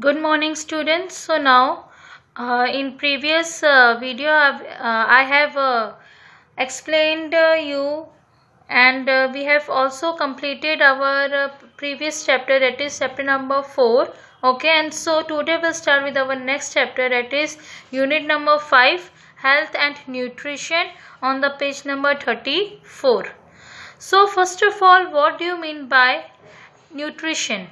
good morning students so now uh, in previous uh, video I've, uh, i have uh, explained uh, you and uh, we have also completed our previous chapter that is chapter number 4 okay and so today we'll start with our next chapter that is unit number 5 health and nutrition on the page number 34 so first of all what do you mean by nutrition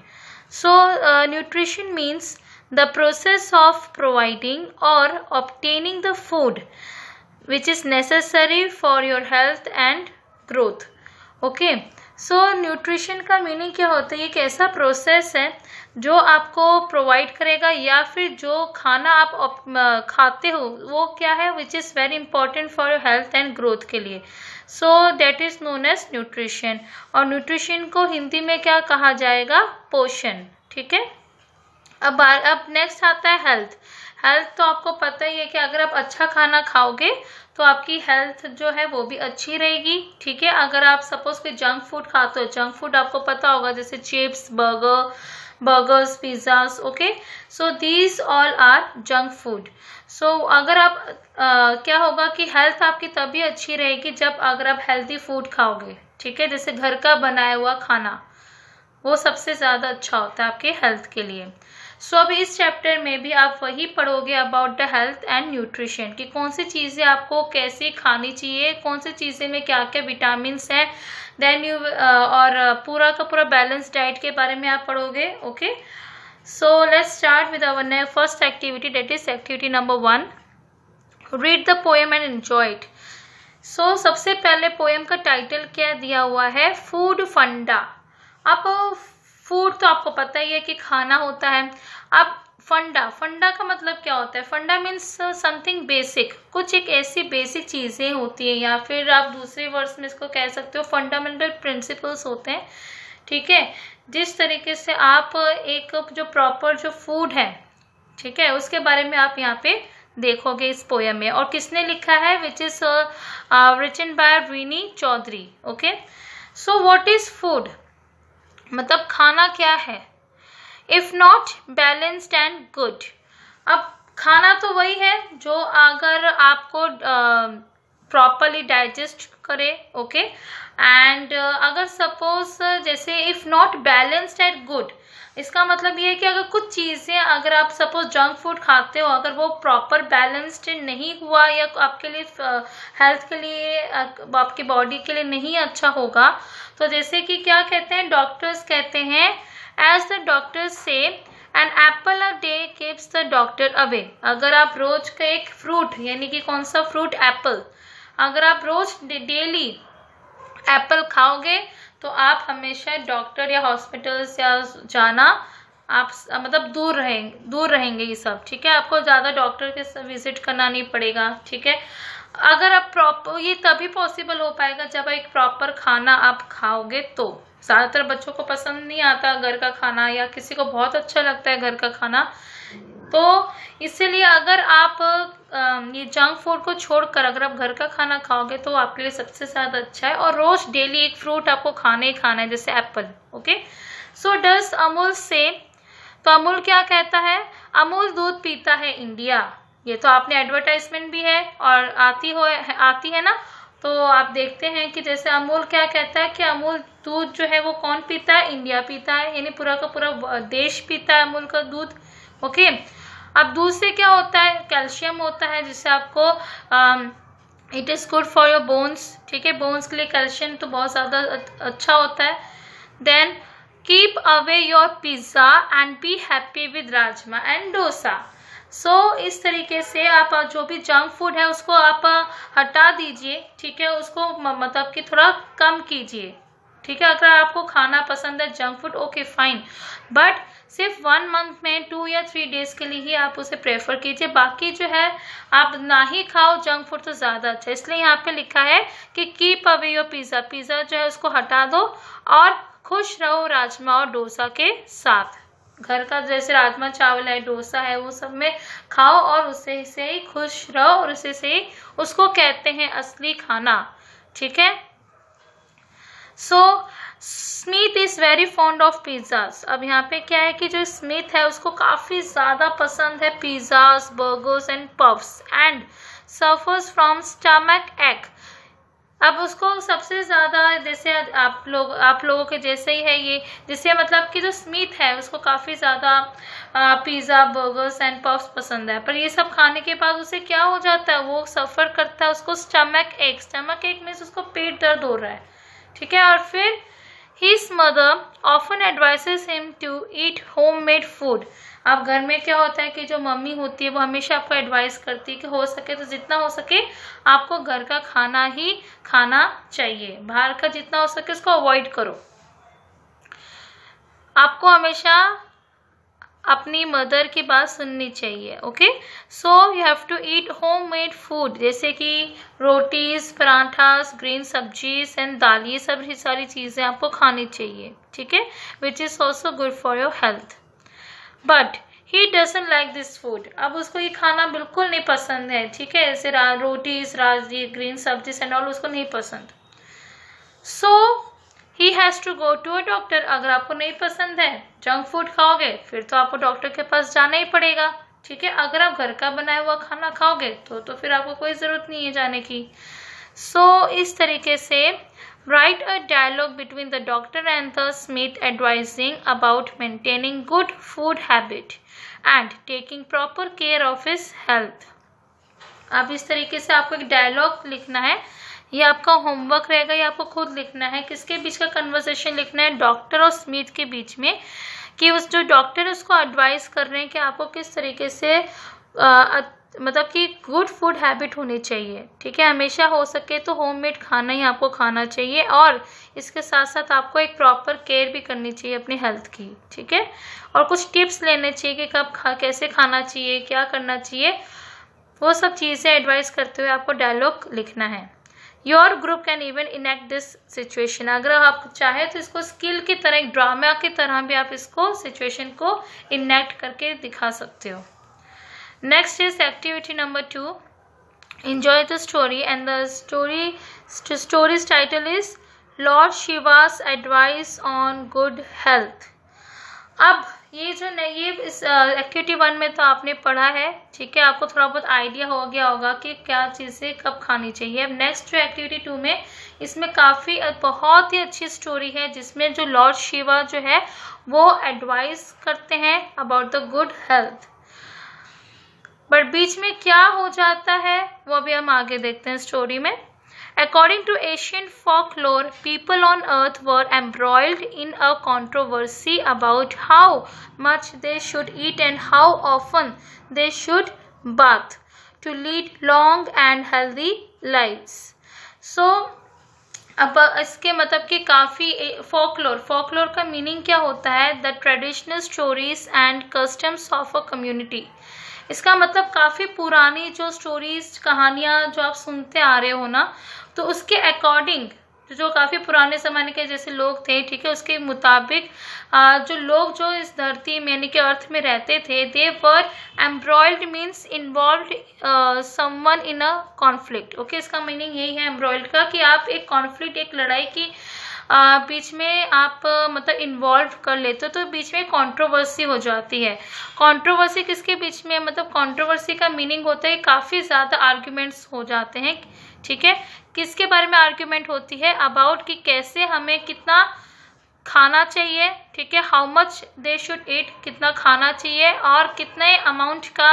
So uh, nutrition means the process of providing or obtaining the food which is necessary for your health and growth. Okay. So so, nutrition का meaning क्या होता है एक ऐसा process है जो आपको provide करेगा या फिर जो खाना आप खाते हो वो क्या है which is very important for health and growth के लिए so that is known as nutrition और न्यूट्रिशन को हिंदी में क्या कहा जाएगा पोषण ठीक है अब अब नेक्स्ट आता है हेल्थ हेल्थ तो आपको पता ही है कि अगर आप अच्छा खाना खाओगे तो आपकी हेल्थ जो है वो भी अच्छी रहेगी ठीक है अगर आप सपोज कोई जंक फूड खाते हो जंक फूड आपको पता होगा जैसे chips burger burgers pizza okay so these all are junk food so अगर आप आ, क्या होगा कि हेल्थ आपकी तभी अच्छी रहेगी जब अगर आप हेल्दी फूड खाओगे ठीक है जैसे घर का बनाया हुआ खाना वो सबसे ज़्यादा अच्छा होता है आपके हेल्थ के लिए सो so, अब इस चैप्टर में भी आप वही पढ़ोगे about the health and nutrition कि कौन सी चीज़ें आपको कैसे खानी चाहिए कौन सी चीज़ें में क्या क्या विटामिन हैं देन यू uh, और uh, पूरा का पूरा बैलेंस डाइट के बारे में आप पढ़ोगे okay so let's start with our first activity that is activity number one read the poem and enjoy it so सबसे पहले पोएम का टाइटल क्या दिया हुआ है फूड फंडा आप फूड तो आपको पता ही है कि खाना होता है अब फंडा फंडा का मतलब क्या होता है फंडा मीन्स समथिंग बेसिक कुछ एक ऐसी बेसिक चीज़ें होती हैं या फिर आप दूसरे वर्ड्स में इसको कह सकते हो फंडामेंटल प्रिंसिपल्स होते हैं ठीक है जिस तरीके से आप uh, एक जो प्रॉपर जो फूड है ठीक है उसके बारे में आप यहाँ पे देखोगे इस पोयम में और किसने लिखा है which is written by Reeni Chaudhary okay so what is food मतलब खाना क्या है if not balanced and good अब खाना तो वही है जो अगर आपको प्रॉपरली डाइजेस्ट करे ओके एंड अगर सपोज जैसे if not balanced and good इसका मतलब ये है कि अगर कुछ चीज़ें अगर आप सपोज जंक फूड खाते हो अगर वो प्रॉपर बैलेंस्ड नहीं हुआ या आपके लिए हेल्थ के लिए आपकी बॉडी के लिए नहीं अच्छा होगा तो जैसे कि क्या कहते हैं डॉक्टर्स कहते हैं as the doctor say an apple a day keeps the doctor away अगर आप रोज का एक फ्रूट यानी कि कौन सा फ्रूट एप्पल अगर आप रोज डेली एप्पल खाओगे तो आप हमेशा डॉक्टर या हॉस्पिटल या जाना आप मतलब दूर रहेंगे दूर रहेंगे ये सब ठीक है आपको ज़्यादा डॉक्टर के विजिट करना नहीं पड़ेगा ठीक है अगर आप प्रॉपर ये तभी पॉसिबल हो पाएगा जब एक प्रॉपर खाना आप खाओगे तो ज़्यादातर बच्चों को पसंद नहीं आता घर का खाना या किसी को बहुत अच्छा लगता है घर का खाना तो इसलिए अगर आप ये जंक फूड को छोड़कर अगर आप घर का खाना खाओगे तो आपके लिए सबसे ज़्यादा अच्छा है और रोज़ डेली एक फ्रूट आपको खाने ही खाना है जैसे apple okay so does Amul से तो अमूल क्या कहता है अमूल दूध पीता है इंडिया ये तो आपने एडवर्टाइजमेंट भी है और आती हो आती है ना तो आप देखते हैं कि जैसे अमूल क्या कहता है कि अमूल दूध जो है वो कौन पीता है इंडिया पीता है यानी पूरा का पूरा देश पीता है अमूल का दूध ओके अब दूध से क्या होता है कैल्शियम होता है जिससे आपको it is good for your bones ठीक है बोन्स के लिए कैल्शियम तो बहुत ज़्यादा अच्छा होता है then keep away your pizza and be happy with rajma and dosa so so, इस तरीके से आप जो भी जंक फूड है उसको आप हटा दीजिए ठीक है उसको मतलब कि थोड़ा कम कीजिए ठीक है अगर आपको खाना पसंद है junk food okay fine but सिर्फ वन मंथ में टू या थ्री डेज के लिए ही आप उसे प्रेफर कीजिए बाकी जो है आप ना ही खाओ जंक फूड तो ज़्यादा अच्छा इसलिए यहाँ पे लिखा है कि keep away your pizza pizza जो है उसको हटा दो और खुश रहो राजमा और डोसा के साथ घर का जैसे राजमा चावल है डोसा है वो सब में खाओ और उससे से ही खुश रहो और उसे से ही उसको कहते हैं असली खाना ठीक है so Smith is very fond of pizza अब यहाँ पे क्या है कि जो स्मिथ है उसको काफ़ी ज़्यादा पसंद है pizza burgers and puffs and suffers from stomach एक्ट अब उसको सबसे ज़्यादा जैसे आप लोग आप लोगों के जैसे ही है ये जिससे मतलब कि जो स्मिथ है उसको काफ़ी ज़्यादा पिज़्ज़ा बर्गर्स एंड पफ्स पसंद है पर ये सब खाने के बाद उसे क्या हो जाता है वो सफ़र करता है उसको स्टमक एक स्टमक एक मीन्स उसको पेट दर्द हो रहा है ठीक है और फिर mother often often him to eat home made food आप घर में क्या होता है कि जो मम्मी होती है वो हमेशा आपको एडवाइस करती है कि हो सके तो जितना हो सके आपको घर का खाना ही खाना चाहिए बाहर का जितना हो सके उसको अवॉइड करो आपको हमेशा अपनी मदर की बात सुननी चाहिए okay so you have to eat home made food जैसे कि रोटीज पराठा ग्रीन सब्जीज एंड दाल ये सब सारी चीज़ें आपको खानी चाहिए ठीक है which is also good for your health but he doesn't like this food अब उसको ये खाना बिल्कुल नहीं पसंद है ठीक है ऐसे रोटीज राजगी ग्रीन सब्जीज एंड ऑल उसको नहीं पसंद so he has to go to a doctor अगर आपको नहीं पसंद है जंक फूड खाओगे फिर तो आपको डॉक्टर के पास जाना ही पड़ेगा ठीक है अगर आप घर का बनाया हुआ खाना खाओगे तो तो फिर आपको कोई ज़रूरत नहीं है जाने की सो so, इस तरीके से Write a dialogue between the doctor and the Smith advising about maintaining good food habit and taking proper care of his health. अब इस तरीके से आपको एक डायलॉग लिखना है ये आपका होमवर्क रहेगा ये आपको खुद लिखना है किसके बीच का कन्वर्सेशन लिखना है डॉक्टर और स्मिथ के बीच में कि उस जो डॉक्टर है उसको एडवाइस कर रहे हैं कि आपको किस तरीके से आ, मतलब कि गुड फूड हैबिट होनी चाहिए ठीक है हमेशा हो सके तो होममेड खाना ही आपको खाना चाहिए और इसके साथ साथ आपको एक प्रॉपर केयर भी करनी चाहिए अपनी हेल्थ की ठीक है और कुछ टिप्स लेने चाहिए कि कब खा कैसे खाना चाहिए क्या करना चाहिए वो सब चीज़ें एडवाइस करते हुए आपको डायलॉग लिखना है your group can even enact this situation अगर आप चाहे तो इसको स्किल की तरह एक ड्रामा की तरह भी आप इसको सिचुएशन को इनेक्ट करके दिखा सकते हो next is activity number 2 enjoy the story and the story st story's title is Lord Shiva's advice on good health अब ये जो न ये इस एक्टिविटी वन में तो आपने पढ़ा है ठीक है आपको थोड़ा बहुत आइडिया हो गया होगा कि क्या चीज़ें कब खानी चाहिए अब नेक्स्ट जो एक्टिविटी टू में इसमें काफ़ी बहुत ही अच्छी स्टोरी है जिसमें जो लॉर्ड शिवा जो है वो एडवाइस करते हैं about the good health but बीच में क्या हो जाता है वो अभी हम आगे देखते हैं स्टोरी में according to Asian folklore people on earth were embroiled in a controversy about how much they should eat and how often they should bath to lead long and healthy life so अब इसके मतलब कि काफ़ी folklore folklore का meaning क्या होता है the traditional stories and customs of a community इसका मतलब काफ़ी पुरानी जो स्टोरीज कहानियाँ जो आप सुनते आ रहे हो ना तो उसके अकॉर्डिंग जो काफ़ी पुराने ज़माने के जैसे लोग थे ठीक है उसके मुताबिक जो लोग जो इस धरती में यानी कि अर्थ में रहते थे they were embroiled means involve someone in a conflict okay इसका मीनिंग यही है एम्ब्रॉयड का कि आप एक कॉन्फ्लिक्ट एक लड़ाई की बीच में आप मतलब इन्वॉल्व कर लेते हो तो बीच में कंट्रोवर्सी हो जाती है कंट्रोवर्सी किसके बीच में मतलब कंट्रोवर्सी का मीनिंग होता है काफ़ी ज़्यादा आर्ग्यूमेंट्स हो जाते हैं ठीक है किसके बारे में आर्ग्यूमेंट होती है अबाउट कि कैसे हमें कितना खाना चाहिए ठीक है how much they should eat कितना खाना चाहिए और कितने अमाउंट का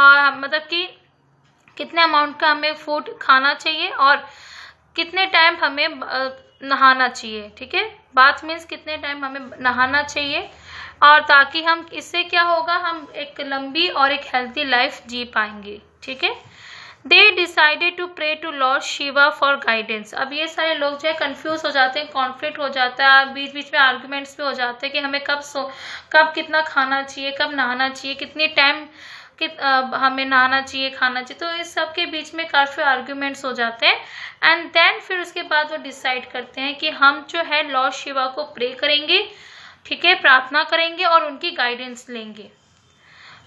और मतलब कि कितने अमाउंट का हमें फूड खाना चाहिए और कितने टाइम हमें नहाना चाहिए ठीक है बाथ मीन्स कितने टाइम हमें नहाना चाहिए और ताकि हम इससे क्या होगा हम एक लंबी और एक हेल्थी लाइफ जी पाएंगे ठीक है they decided to pray to Lord Shiva for guidance अब ये सारे लोग जो है कन्फ्यूज हो जाते हैं कॉन्फ्लिक्ट हो जाता है बीच बीच में आर्ग्यूमेंट्स भी हो जाते हैं कि हमें कब सो कब कितना खाना चाहिए कब नहाना चाहिए कितनी टाइम कि हमें नहाना चाहिए खाना चाहिए तो इस सब के बीच में काफ़ी आर्ग्यूमेंट्स हो जाते हैं एंड देन फिर उसके बाद वो डिसाइड करते हैं कि हम जो है लॉ शिवा को प्रे करेंगे ठीक है प्रार्थना करेंगे और उनकी गाइडेंस लेंगे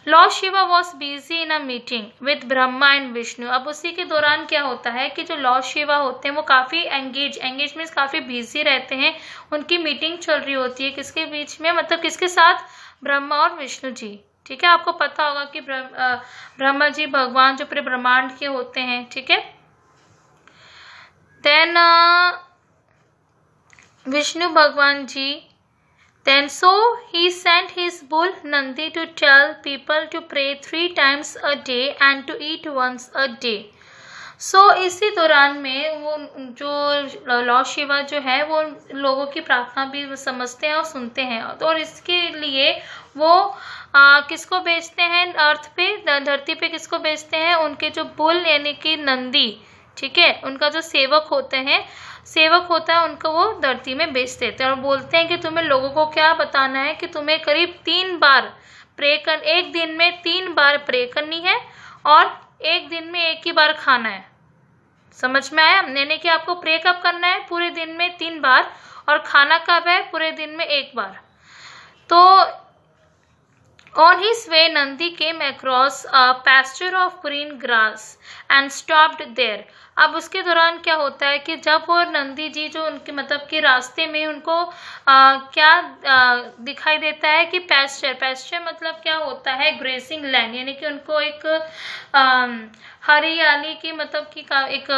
Lord Shiva was busy in a meeting with Brahma and Vishnu अब उसी के दौरान क्या होता है कि जो लॉ शिवा होते हैं वो काफ़ी एंगेज एंगेज मीन्स काफ़ी बिजी रहते हैं उनकी मीटिंग चल रही होती है किसके बीच में मतलब किसके साथ ब्रह्मा और विष्णु जी ठीक है आपको पता होगा कि ब्रह्मा जी भगवान जो पूरे ब्रह्मांड के होते हैं ठीक है देन विष्णु भगवान ji then so he sent his bull Nandi to tell people to pray three times a day and to eat once a day so इसी दौरान में वो जो लॉ शिवा जो है वो लोगों की प्रार्थना भी समझते हैं और सुनते हैं और इसके लिए वो आ, किसको बेचते हैं अर्थ पे धरती पे किसको बेचते हैं उनके जो बुल यानी कि नंदी ठीक है उनका जो सेवक होते हैं सेवक होता है उनको वो धरती में बेच देते हैं और बोलते हैं कि तुम्हें लोगों को क्या बताना है कि तुम्हें करीब तीन बार प्रे कर एक दिन में तीन बार प्रे करनी है और एक दिन में एक ही बार खाना है समझ में आया यानी कि आपको प्रे कब करना है पूरे दिन में तीन बार और खाना कब है पूरे दिन में एक बार तो On his way, Nandi came across a pasture of green grass and stopped there. अब उसके दौरान क्या होता है कि जब और नंदी जी जो उनके मतलब कि रास्ते में उनको आ, क्या आ, दिखाई देता है कि पैस्चर पैस्चर मतलब क्या होता है ग्रेसिंग लैंड यानी कि उनको एक आ, हरियाली की मतलब कि का एक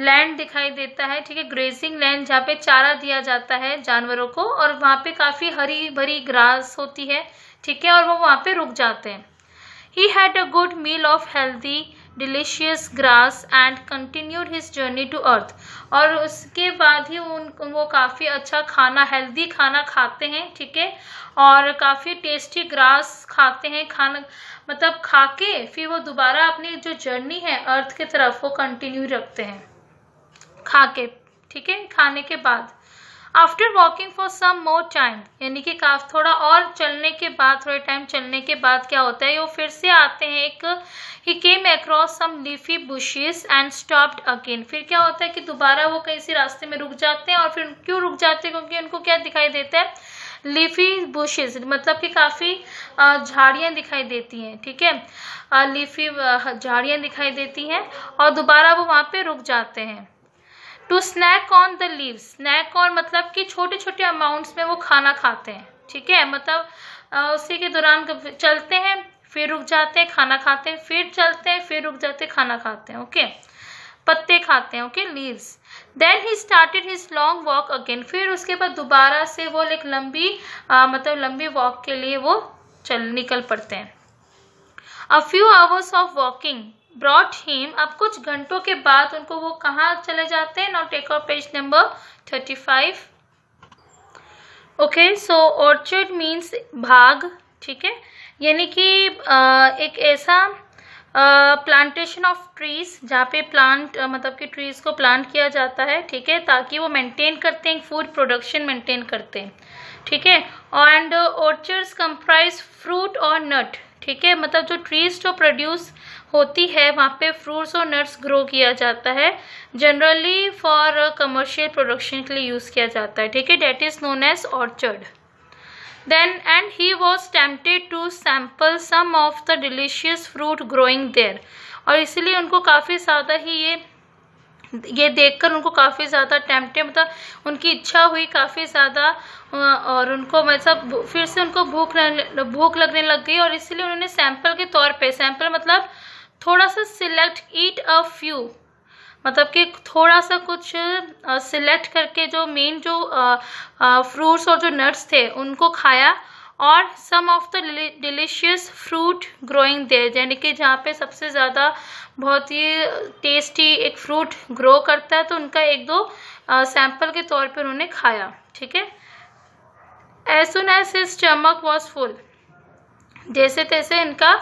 लैंड दिखाई देता है ठीक है ग्रेसिंग लैंड जहाँ पे चारा दिया जाता है जानवरों को और वहाँ पे काफ़ी हरी भरी ग्रास होती है ठीक है और वो वहाँ पे रुक जाते हैं he had a good meal of healthy delicious grass and continued his journey to earth और उसके बाद ही उन वो काफ़ी अच्छा खाना हेल्दी खाना खाते हैं ठीक है और काफ़ी टेस्टी ग्रास खाते हैं खाना मतलब खा के फिर वो दोबारा अपनी जो जर्नी है अर्थ की तरफ वो कंटिन्यू रखते हैं खा के ठीक है खाने के बाद after walking for some more time यानी कि काफ थोड़ा और चलने के बाद थोड़े टाइम चलने के बाद क्या होता है वो फिर से आते हैं एक he came across some leafy bushes and stopped again फिर क्या होता है कि दोबारा वो कहीं से रास्ते में रुक जाते हैं और फिर क्यों रुक जाते हैं क्योंकि उनको क्या दिखाई देता है लीफी बुशेज मतलब कि काफ़ी झाड़ियाँ दिखाई देती हैं ठीक है लीफी झाड़ियाँ दिखाई देती हैं और दोबारा वो वहाँ पर रुक जाते हैं to snack on the leave snack on मतलब कि छोटे छोटे अमाउंट्स में वो खाना खाते हैं ठीक है मतलब उसी के दौरान चलते हैं फिर रुक जाते हैं खाना खाते हैं फिर चलते हैं फिर रुक जाते हैं खाना खाते हैं ओके पत्ते खाते हैं okay leaves then he started his long walk again फिर उसके बाद दोबारा से वो एक लंबी आ, मतलब लंबी वॉक के लिए वो चल निकल पड़ते हैं a few hours of walking brought him अब कुछ घंटों के बाद उनको वो कहाँ चले जाते हैं now take of page number thirty five okay so orchard means भाग ठीक है यानी कि एक ऐसा प्लांटेशन ऑफ ट्रीज जहाँ पे प्लांट मतलब कि ट्रीज को प्लांट किया जाता है ठीक है ताकि वो मेंटेन करते हैं फूड प्रोडक्शन मेंटेन करते हैं ठीक है एंड ऑर्चर्ड्स कंप्राइज फ्रूट और नट ठीक है मतलब जो ट्रीज जो प्रोड्यूस होती है वहाँ पे फ्रूट्स और नट्स ग्रो किया जाता है जनरली फॉर कमर्शियल प्रोडक्शन के लिए यूज़ किया जाता है ठीक है that is known as orchard then and he was tempted to sample some of the delicious fruit growing there और इसलिए उनको काफ़ी ज़्यादा ही ये ये देखकर उनको काफ़ी ज़्यादा टेम्पटेड मतलब उनकी इच्छा हुई काफ़ी ज़्यादा और उनको मतलब फिर से उनको भूख भूख लगने लग गई और इसलिए उन्होंने सैंपल के तौर पे सैंपल मतलब थोड़ा सा सिलेक्ट ईट अ फ्यू मतलब कि थोड़ा सा कुछ सिलेक्ट करके जो मेन जो फ्रूट्स और जो नट्स थे उनको खाया और some of the delicious fruit growing there यानी कि जहाँ पे सबसे ज़्यादा बहुत ही टेस्टी एक फ्रूट ग्रो करता है तो उनका एक दो सैंपल के तौर पर उन्होंने खाया ठीक है as soon as his stomach was full जैसे तैसे इनका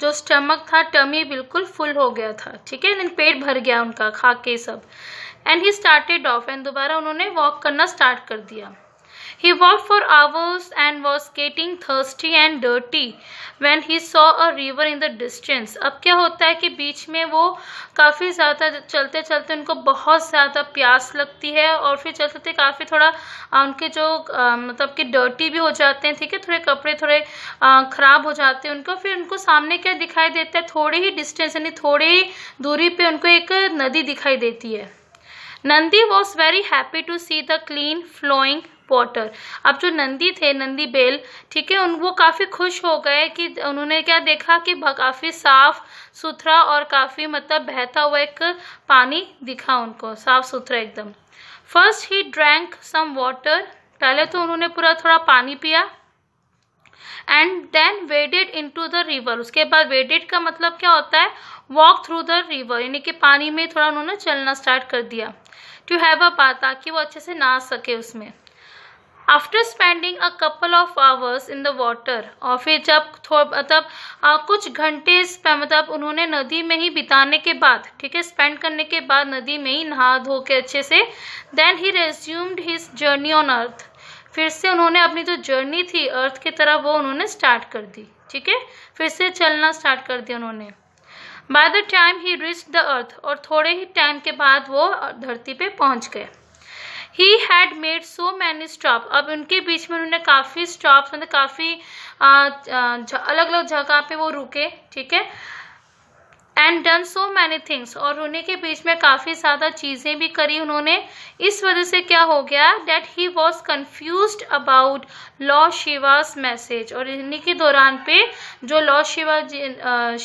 जो स्टमक था टमी बिल्कुल फुल हो गया था ठीक है पेट भर गया उनका खा के सब and he started off and दोबारा उन्होंने वॉक करना स्टार्ट कर दिया He walked for hours and was getting thirsty and dirty when he saw a river in the distance. अब क्या होता है कि बीच में वो काफ़ी ज़्यादा चलते चलते उनको बहुत ज़्यादा प्यास लगती है और फिर चलते चलते काफ़ी थोड़ा उनके जो मतलब कि डर्टी भी हो जाते हैं ठीक है थोड़े कपड़े थोड़े ख़राब हो जाते हैं उनको फिर उनको सामने क्या दिखाई देता है थोड़े ही डिस्टेंस यानी थोड़े ही दूरी पर उनको एक नदी दिखाई देती है Nandi was very happy to see the clean flowing water अब जो नंदी थे नंदी बेल ठीक है उन वो काफ़ी खुश हो गए कि उन्होंने क्या देखा कि काफ़ी साफ़ सुथरा और काफ़ी मतलब बहता हुआ एक पानी दिखा उनको साफ़ सुथरा एकदम first he drank some water पहले तो उन्होंने पूरा थोड़ा पानी पिया and then waded into the river उसके बाद वेडेड का मतलब क्या होता है वॉक थ्रू द रिवर यानी कि पानी में थोड़ा उन्होंने चलना स्टार्ट कर दिया टू हैव अ पा ताकि वो अच्छे से नहा सके उसमें after spending a couple of hours in the water और फिर जब मतलब कुछ घंटे मतलब उन्होंने नदी में ही बिताने के बाद ठीक है स्पेंड करने के बाद नदी में ही नहा धो के अच्छे से then he resumed his journey on earth फिर से उन्होंने अपनी जो जर्नी थी अर्थ की तरफ वो उन्होंने स्टार्ट कर दी ठीक है फिर से चलना स्टार्ट कर दिया उन्होंने by the time he reached the earth और थोड़े ही टाइम के बाद वो धरती पे पहुंच गए he had made so many stop अब उनके बीच में उन्होंने काफ़ी स्टॉप्स मतलब काफ़ी अलग अलग जगह पे वो रुके ठीक है and done so many things और उन्हीं के बीच में काफ़ी ज़्यादा चीज़ें भी करी उन्होंने इस वजह से क्या हो गया that he was confuse about lord Shiva's message और इन्हीं के दौरान पे जो लॉ शिवा जी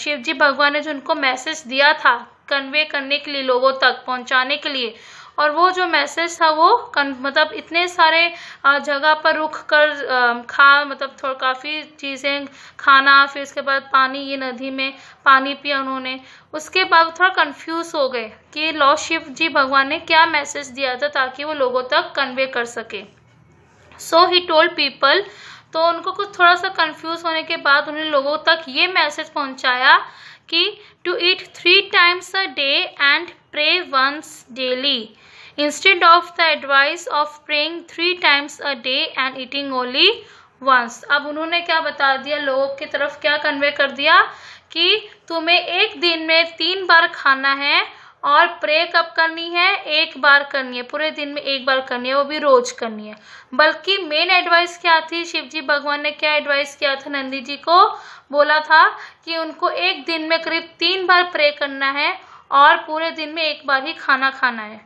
शिव जी भगवान ने जो उनको मैसेज दिया था कन्वे करने के लिए लोगों तक पहुंचाने के लिए और वो जो मैसेज था वो मतलब इतने सारे जगह पर रुक कर खा मतलब थोड़ा काफ़ी चीज़ें खाना फिर उसके बाद पानी ये नदी में पानी पिया उन्होंने उसके बाद थोड़ा कंफ्यूज हो गए कि लॉ शिव जी भगवान ने क्या मैसेज दिया था ताकि वो लोगों तक कन्वे कर सके सो ही टोल्ड पीपल तो उनको कुछ थोड़ा सा कंफ्यूज होने के बाद उन्हें लोगों तक ये मैसेज पहुंचाया कि to eat three times a day and pray once daily instead of the advice of praying three times a day and eating only once अब उन्होंने क्या बता दिया लोगों की तरफ क्या कन्वे कर दिया कि तुम्हें एक दिन में तीन बार खाना है और प्रे कब करनी है एक बार करनी है पूरे दिन में एक बार करनी है वो भी रोज करनी है बल्कि मेन एडवाइस क्या थी शिव जी भगवान ने क्या एडवाइस किया था नंदी जी को बोला था कि उनको एक दिन में करीब तीन बार प्रे करना है और पूरे दिन में एक बार ही खाना खाना है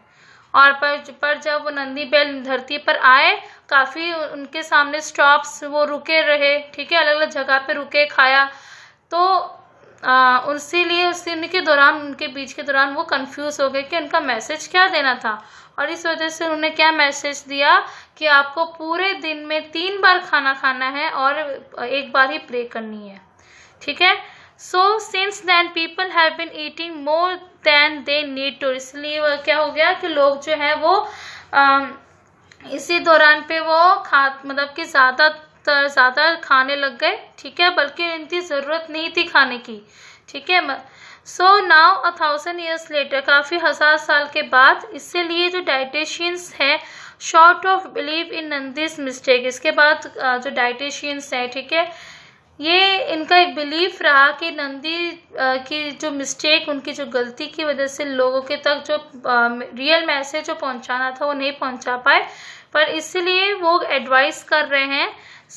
और पर पर जब वो नंदी बैल धरती पर आए काफ़ी उनके सामने स्टॉप्स वो रुके रहे ठीक है अलग अलग जगह पे रुके खाया तो उसी लिए दिन के दौरान उनके बीच के दौरान वो कंफ्यूज हो गए कि उनका मैसेज क्या देना था और इस वजह से उन्होंने क्या मैसेज दिया कि आपको पूरे दिन में तीन बार खाना खाना है और एक बार ही प्रे करनी है ठीक है so since then people have been eating more than they need to इसलिए क्या हो गया कि लोग जो है वो आ, um, इसी दौरान पे वो खा मतलब कि ज़्यादा ज़्यादा खाने लग गए ठीक है बल्कि इनकी ज़रूरत नहीं थी खाने की ठीक है so now a thousand years later काफ़ी हज़ार साल के बाद लिए जो डाइटिशियंस हैं sort of believe in Nandi's mistake इसके बाद uh, जो डाइटिशियंस हैं ठीक है ये इनका एक बिलीफ रहा कि नंदी की जो मिस्टेक उनकी जो गलती की वजह से लोगों के तक जो रियल मैसेज जो पहुंचाना था वो नहीं पहुंचा पाए पर इसलिए वो एडवाइस कर रहे हैं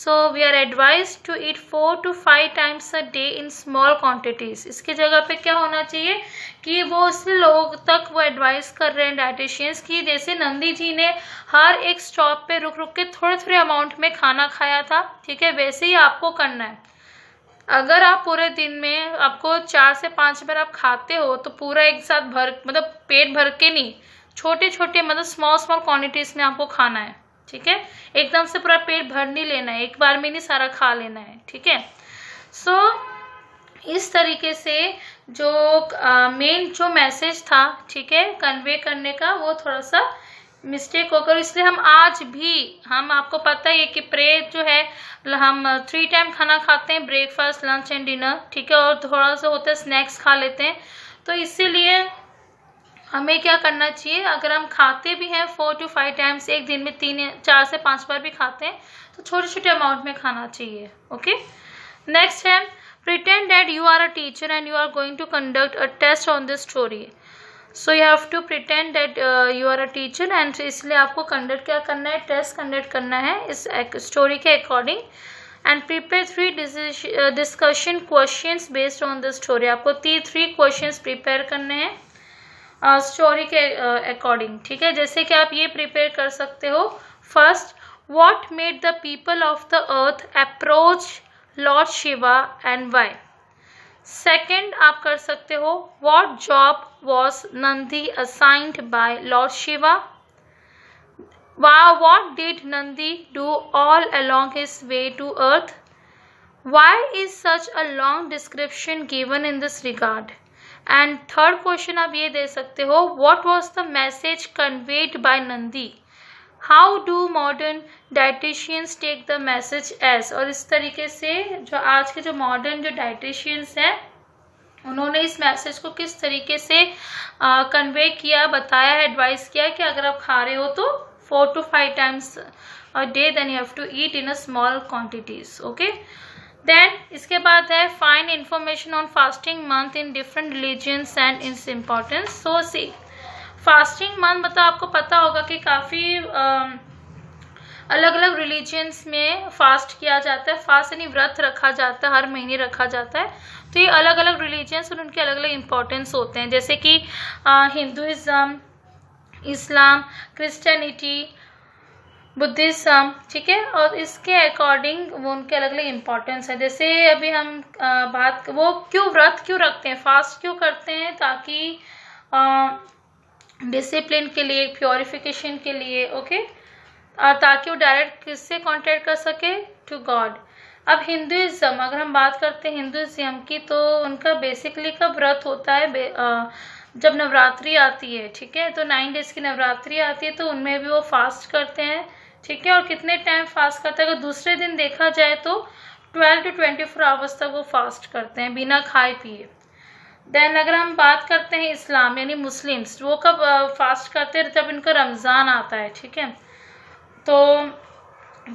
so we are advised to eat four to five times a day in small quantities इसकी जगह पे क्या होना चाहिए कि वो उस लोगों तक वो एडवाइस कर रहे हैं डाइटिशियंस की जैसे नंदी जी ने हर एक स्टॉप पे रुक रुक के थोड़े थोड़े अमाउंट में खाना खाया था ठीक है वैसे ही आपको करना है अगर आप पूरे दिन में आपको चार से पाँच बार आप खाते हो तो पूरा एक साथ भर मतलब पेट भर के नहीं छोटे छोटे मतलब स्मॉल स्मॉल क्वांटिटीज में आपको खाना है ठीक है एकदम से पूरा पेट भर नहीं लेना है एक बार में नहीं सारा खा लेना है ठीक है सो so, इस तरीके से जो मेन जो मैसेज था ठीक है कन्वे करने का वो थोड़ा सा मिस्टेक होकर इसलिए हम आज भी हम आपको पता है कि प्रेयर जो है मतलब हम थ्री टाइम खाना खाते हैं ब्रेकफास्ट लंच एंड डिनर ठीक है और थोड़ा सा होता है स्नैक्स खा लेते हैं तो इसीलिए हमें क्या करना चाहिए अगर हम खाते भी हैं फोर टू फाइव टाइम्स एक दिन में तीन चार से पाँच बार भी खाते हैं तो छोटे छोटे अमाउंट में खाना चाहिए ओके नेक्स्ट है pretend that you are a teacher and you are going to conduct a test on this story so you have to pretend that you are a teacher and इसलिए आपको conduct क्या करना है test conduct करना है इस story के according and prepare three discussion question based on the story आपको ती थ्री क्वेश्चन प्रिपेयर करने हैं स्टोरी uh, के अकॉर्डिंग uh, ठीक है जैसे कि आप ये प्रिपेयर कर सकते हो first what made the people of the earth approach lord Shiva and why second आप कर सकते हो what job was Nandi assigned by Lord Shiva? What did Nandi do all along his way to earth? Why is such a long description given in this regard? And third question, आप ये दे सकते हो What was the message conveyed by Nandi? How do modern dietitians take the message as? और इस तरीके से जो आज के जो modern जो डाइटिशियंस हैं उन्होंने इस मैसेज को किस तरीके से कन्वे किया बताया एडवाइस किया कि अगर आप खा रहे हो तो four to five times a day then you have to eat in a small quantities okay then इसके बाद है find information on fasting month in different religions and its importance so see fasting month मतलब आपको पता होगा कि काफ़ी uh, अलग अलग रिलीजन्स में फास्ट किया जाता है फास्ट यानी व्रत रखा जाता है हर महीने रखा जाता है तो ये अलग अलग रिलीजन्स और उनके अलग अलग इम्पोर्टेंस होते हैं जैसे कि हिंदुज़म इस्लाम क्रिश्चनिटी बुद्धिज़्म ठीक है और इसके अकॉर्डिंग वो उनके अलग अलग इम्पोर्टेंस है जैसे अभी हम आ, बात वो क्यों व्रत क्यों रखते हैं फास्ट क्यों करते हैं ताकि डिसिप्लिन के लिए प्योरिफिकेशन के लिए ओके okay? और ताकि वो डायरेक्ट किससे कांटेक्ट कर सके टू गॉड अब हिंदुज़म अगर हम बात करते हैं हिंदुज़म की तो उनका बेसिकली का व्रत होता है जब नवरात्रि आती है ठीक है तो नाइन डेज की नवरात्रि आती है तो उनमें भी वो फास्ट करते हैं ठीक है और कितने टाइम फास्ट करते हैं अगर दूसरे दिन देखा जाए तो twelve to twenty four hours तक वो फास्ट करते हैं बिना खाए पिए देन अगर हम बात करते हैं इस्लाम यानी मुस्लिम्स वो कब फास्ट करते हैं जब इनका रमज़ान आता है ठीक है तो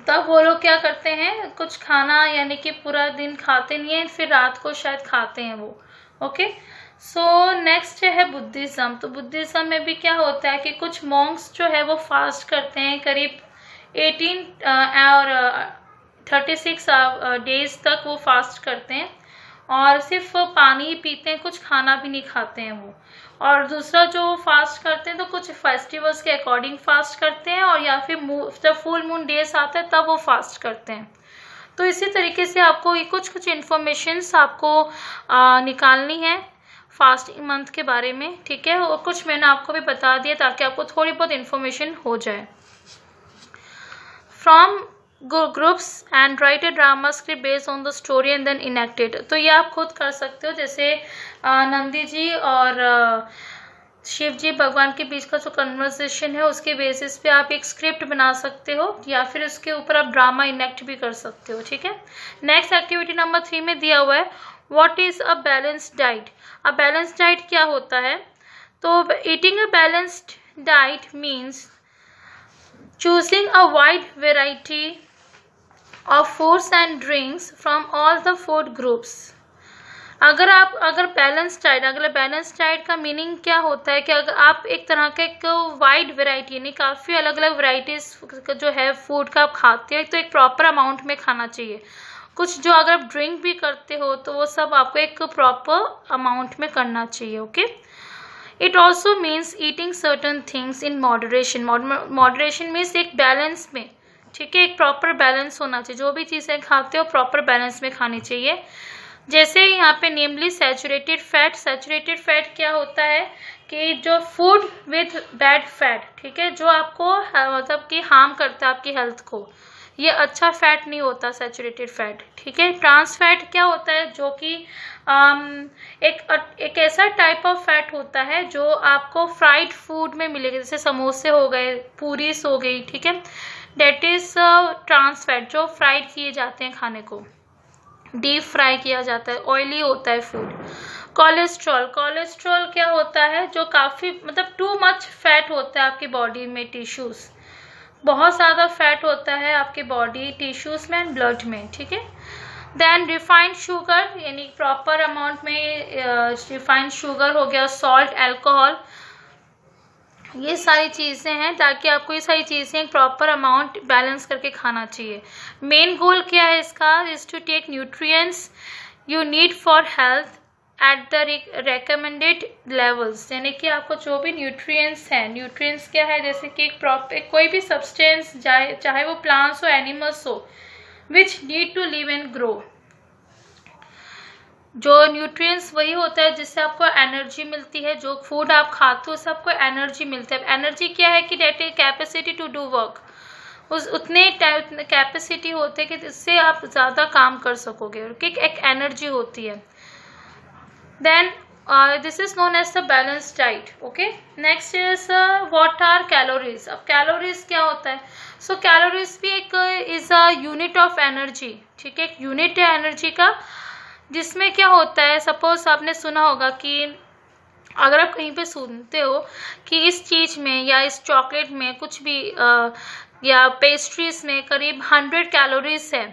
तब वो लोग क्या करते हैं कुछ खाना यानी कि पूरा दिन खाते नहीं है फिर रात को शायद खाते हैं वो ओके सो नेक्स्ट है बुद्धिज़्म तो बुद्धिज़्म में भी क्या होता है कि कुछ मॉन्क्स जो है वो फास्ट करते हैं करीब एटीन uh, और थर्टी सिक्स डेज तक वो फास्ट करते हैं और सिर्फ पानी पीते हैं कुछ खाना भी नहीं खाते हैं वो और दूसरा जो फास्ट करते हैं तो कुछ फेस्टिवल्स के अकॉर्डिंग फास्ट करते हैं और या फिर जब फुल मून डेज आता है तब वो फास्ट करते हैं तो इसी तरीके से आपको ये कुछ कुछ इन्फॉर्मेशन आपको आ, निकालनी है फास्टिंग मंथ के बारे में ठीक है और कुछ मैंने आपको भी बता दिया ताकि आपको थोड़ी बहुत इन्फॉर्मेशन हो जाए from groups and write a drama script based on the story and then enacted तो ये आप खुद कर सकते हो जैसे नंदी जी और शिव जी भगवान के बीच का जो कन्वर्सेशन है उसके बेसिस पे आप एक स्क्रिप्ट बना सकते हो या फिर उसके ऊपर आप ड्रामा इनेक्ट भी कर सकते हो ठीक है नेक्स्ट एक्टिविटी नंबर थ्री में दिया हुआ है what is a balanced diet a balance diet क्या होता है तो eating a balanced diet means choosing a wide variety of foods and drinks from all the food groups अगर आप अगर बैलेंस डाइट अगर बैलेंस डाइट का मीनिंग क्या होता है कि अगर आप एक तरह का एक वाइड वैरायटी यानी काफ़ी अलग अलग वैरायटीज जो है फूड का आप खाते हो तो एक प्रॉपर अमाउंट में खाना चाहिए कुछ जो अगर आप ड्रिंक भी करते हो तो वो सब आपको एक प्रॉपर अमाउंट में करना चाहिए okay it also means eating certain things in moderation moderation means एक बैलेंस में ठीक है एक प्रॉपर बैलेंस होना चाहिए जो भी चीज़ें खाते हो प्रॉपर बैलेंस में खानी चाहिए जैसे यहाँ पे namely saturated fat saturated fat क्या होता है कि जो फूड विथ बैड फैट ठीक है जो आपको हाँ, मतलब कि हार्म करता है आपकी हेल्थ को ये अच्छा फैट नहीं होता सैचुरेटेड फैट ठीक है ट्रांस फैट क्या होता है जो कि um, एक एक ऐसा टाइप ऑफ फैट होता है जो आपको फ्राइड फूड में मिलेगा जैसे समोसे हो गए पूरीस हो गई ठीक है डेट इज़ ट्रांसफैट जो फ्राइड किए जाते हैं खाने को डीप फ्राई किया जाता है ऑयली होता है फूड कोलेस्ट्रॉल कोलेस्ट्रॉल क्या होता है जो काफ़ी मतलब टू मच फैट होता है आपकी बॉडी में टिश्यूज़ बहुत ज़्यादा फैट होता है आपके बॉडी टिश्यूज़ में एंड ब्लड में ठीक है देन रिफाइंड शुगर यानी प्रॉपर अमाउंट में रिफाइंड uh, शुगर हो गया सॉल्ट एल्कोहल ये सारी चीज़ें हैं ताकि आपको ये सारी चीज़ें प्रॉपर अमाउंट बैलेंस करके खाना चाहिए मेन गोल क्या है इसका is to take nutrients you need for health at the recommended levels यानी कि आपको जो भी न्यूट्रिएंट्स हैं न्यूट्रिएंट्स क्या है जैसे कि एक प्रॉपर कोई भी सब्सटेंस चाहे चाहे वो प्लांट्स हो एनिमल्स हो which need to live and grow जो न्यूट्रिएंट्स वही होता है जिससे आपको एनर्जी मिलती है जो फूड आप खाते हो उससे आपको एनर्जी मिलती है एनर्जी क्या है कि that is capacity to do work उस उतने कैपेसिटी होते हैं कि इससे आप ज़्यादा काम कर सकोगे ओके एक एनर्जी होती है then this is known as the balance diet okay next is what are calories अब कैलोरीज क्या होता है सो कैलोरीज भी एक is a unit of energy ठीक है एक यूनिट है एनर्जी का जिसमें क्या होता है सपोज आपने सुना होगा कि अगर आप कहीं पे सुनते हो कि इस चीज़ में या इस चॉकलेट में कुछ भी आ, या पेस्ट्रीज में करीब हंड्रेड कैलोरीज है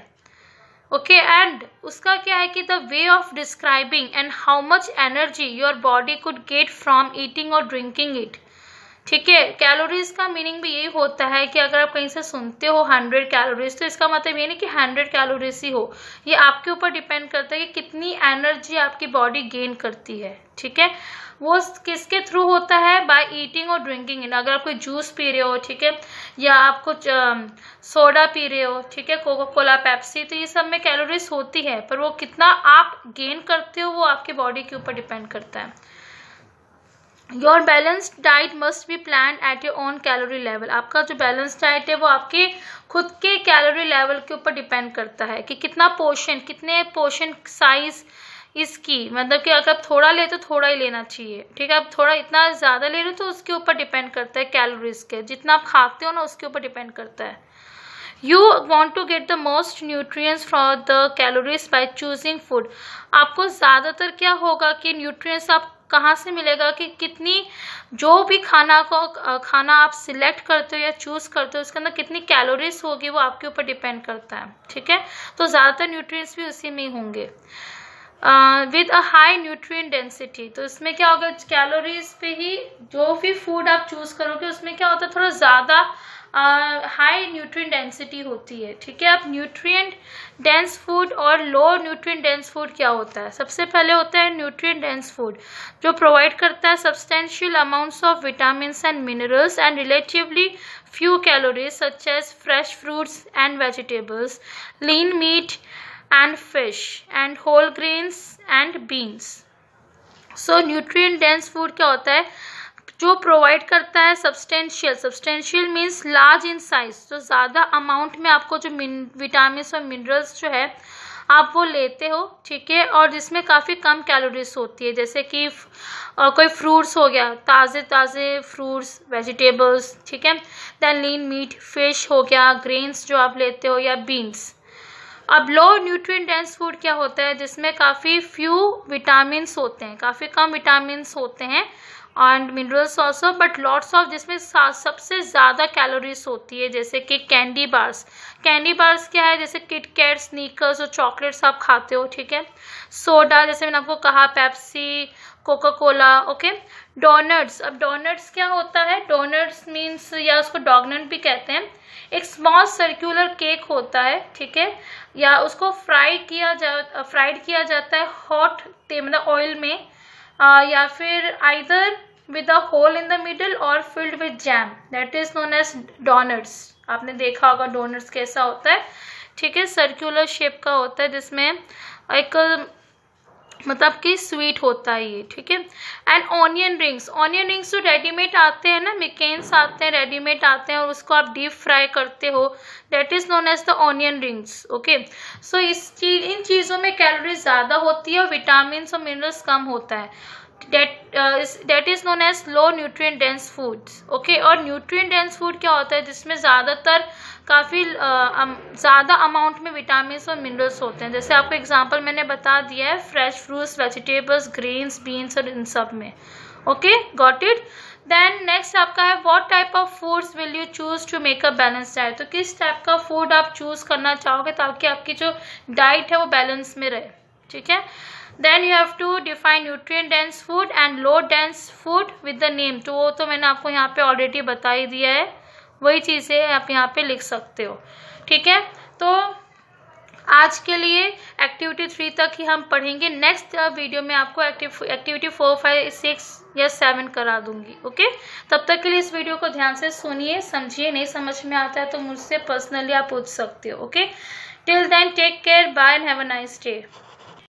ओके okay, एंड उसका क्या है कि the way of describing and how much energy your body could get from eating और ड्रिंकिंग इट ठीक है कैलोरीज का मीनिंग भी यही होता है कि अगर आप कहीं से सुनते हो हंड्रेड कैलोरीज तो इसका मतलब ये नहीं कि हंड्रेड कैलोरीज ही हो ये आपके ऊपर डिपेंड करता है कि कितनी एनर्जी आपकी बॉडी गेन करती है ठीक है वो किसके थ्रू होता है बाय ईटिंग और ड्रिंकिंग इन अगर आप कोई जूस पी रहे हो ठीक है या आप कुछ सोडा पी रहे हो ठीक है कोका कोला पैप्सी तो ये सब में कैलोरीज होती है पर वो कितना आप गेन करते हो वो आपकी बॉडी के ऊपर डिपेंड करता है your balance diet must be plan at your own calorie level आपका जो बैलेंस डाइट है वो आपके खुद के कैलोरी लेवल के ऊपर डिपेंड करता है कि कितना पोर्शन कितने पोर्शन साइज़ इसकी मतलब कि अगर आप थोड़ा ले तो थोड़ा ही लेना चाहिए ठीक है आप थोड़ा इतना ज़्यादा ले रहे हो तो उसके ऊपर डिपेंड करता है कैलोरीज के जितना आप खाते हो ना उसके ऊपर डिपेंड करता है you want to get the most nutritious from the calories by choosing food आपको ज़्यादातर क्या होगा कि न्यूट्रिय आप कहाँ से मिलेगा कि कितनी जो भी खाना को खाना आप सिलेक्ट करते हो या चूज़ करते हो उसके अंदर कितनी कैलोरीज होगी वो आपके ऊपर डिपेंड करता है ठीक है तो ज़्यादातर न्यूट्रिएंट्स भी उसी में होंगे with a high nutrient density तो इसमें क्या होगा कैलोरीज पे ही जो भी फूड आप चूज़ करोगे उसमें क्या होता है थोड़ा ज़्यादा हाई न्यूट्रिएंट डेंसिटी होती है ठीक है अब न्यूट्रिएंट डेंस फूड और लो न्यूट्रिएंट डेंस फूड क्या होता है सबसे पहले होता है न्यूट्रिएंट डेंस फूड जो प्रोवाइड करता है substantial amounts of vitamin and minerals and relatively few calories such as fresh fruits and vegetables lean meat and fish and whole grains and beans so nutrient dense food क्या होता है जो provide करता है substantial substantial means large in size तो ज़्यादा amount में आपको जो विटामिन और मिनरल्स जो है आप वो लेते हो ठीक है और जिसमें काफ़ी कम कैलोरीज होती है जैसे कि और कोई फ्रूट्स हो गया ताज़े ताज़े फ्रूट्स वेजिटेबल्स ठीक है दैन लीन मीट फिश हो गया ग्रेन्स जो आप लेते हो या बीन्स अब लो न्यूट्रिय डेंस फूड क्या होता है जिसमें काफ़ी फ्यू विटामिन होते हैं काफ़ी कम विटामिन होते हैं and minerals also but lots of जिसमें सबसे ज़्यादा कैलोरीज होती है जैसे कि कैंडी बार्स कैंडी बार्स क्या है जैसे किट कैट स्नीकर्स और चॉकलेट्स आप खाते हो ठीक है सोडा जैसे मैंने आपको कहा Pepsi Coca Cola okay donuts अब डोनट्स क्या होता है डोनट्स मीन्स या उसको डॉगनट भी कहते हैं एक स्मॉल सर्कुलर केक होता है ठीक है या उसको फ्राई किया जा फ्राइड किया जाता है हॉट मतलब ऑयल में आ, या फिर either with a hole in the middle or filled with jam that is known as donuts आपने देखा होगा डोनट्स कैसा होता है ठीक है सर्कुलर शेप का होता है जिसमें एक मतलब कि स्वीट होता है ये ठीक है and onion rings onion rings जो रेडीमेड आते हैं ना मिकेन्स आते हैं रेडीमेड आते हैं और उसको आप डीप फ्राई करते हो that is known as the onion rings okay so इस चीज इन चीज़ों में कैलोरी ज़्यादा होती है और विटामिन और मिनरल्स कम होता है that that is known as low nutrient dense foods okay और न्यूट्रिय डेंस फूड क्या होता है जिसमें ज़्यादातर काफ़ी uh, ज़्यादा अमाउंट में विटामिन और मिनरल्स होते हैं जैसे आपको एग्जाम्पल मैंने बता दिया है fresh fruits vegetables greens beans और इन सब में okay got it then next आपका है what type of foods will you choose to make a balance diet तो किस टाइप का फूड आप चूज़ करना चाहोगे ताकि आपकी जो डाइट है वो बैलेंस में रहे ठीक है then you have to define nutrient dense food and low dense food with the name तो वो तो मैंने आपको यहाँ पे ऑलरेडी बता ही दिया है वही चीज़ें आप यहाँ पे लिख सकते हो ठीक है तो आज के लिए एक्टिविटी थ्री तक ही हम पढ़ेंगे नेक्स्ट वीडियो में आपको एक्टिविटी फोर फाइव सिक्स या सेवन करा दूंगी ओके तब तक के लिए इस वीडियो को ध्यान से सुनिए समझिए नहीं समझ में आता है तो मुझसे पर्सनली आप पूछ सकते हो okay till then take care bye and have a nice day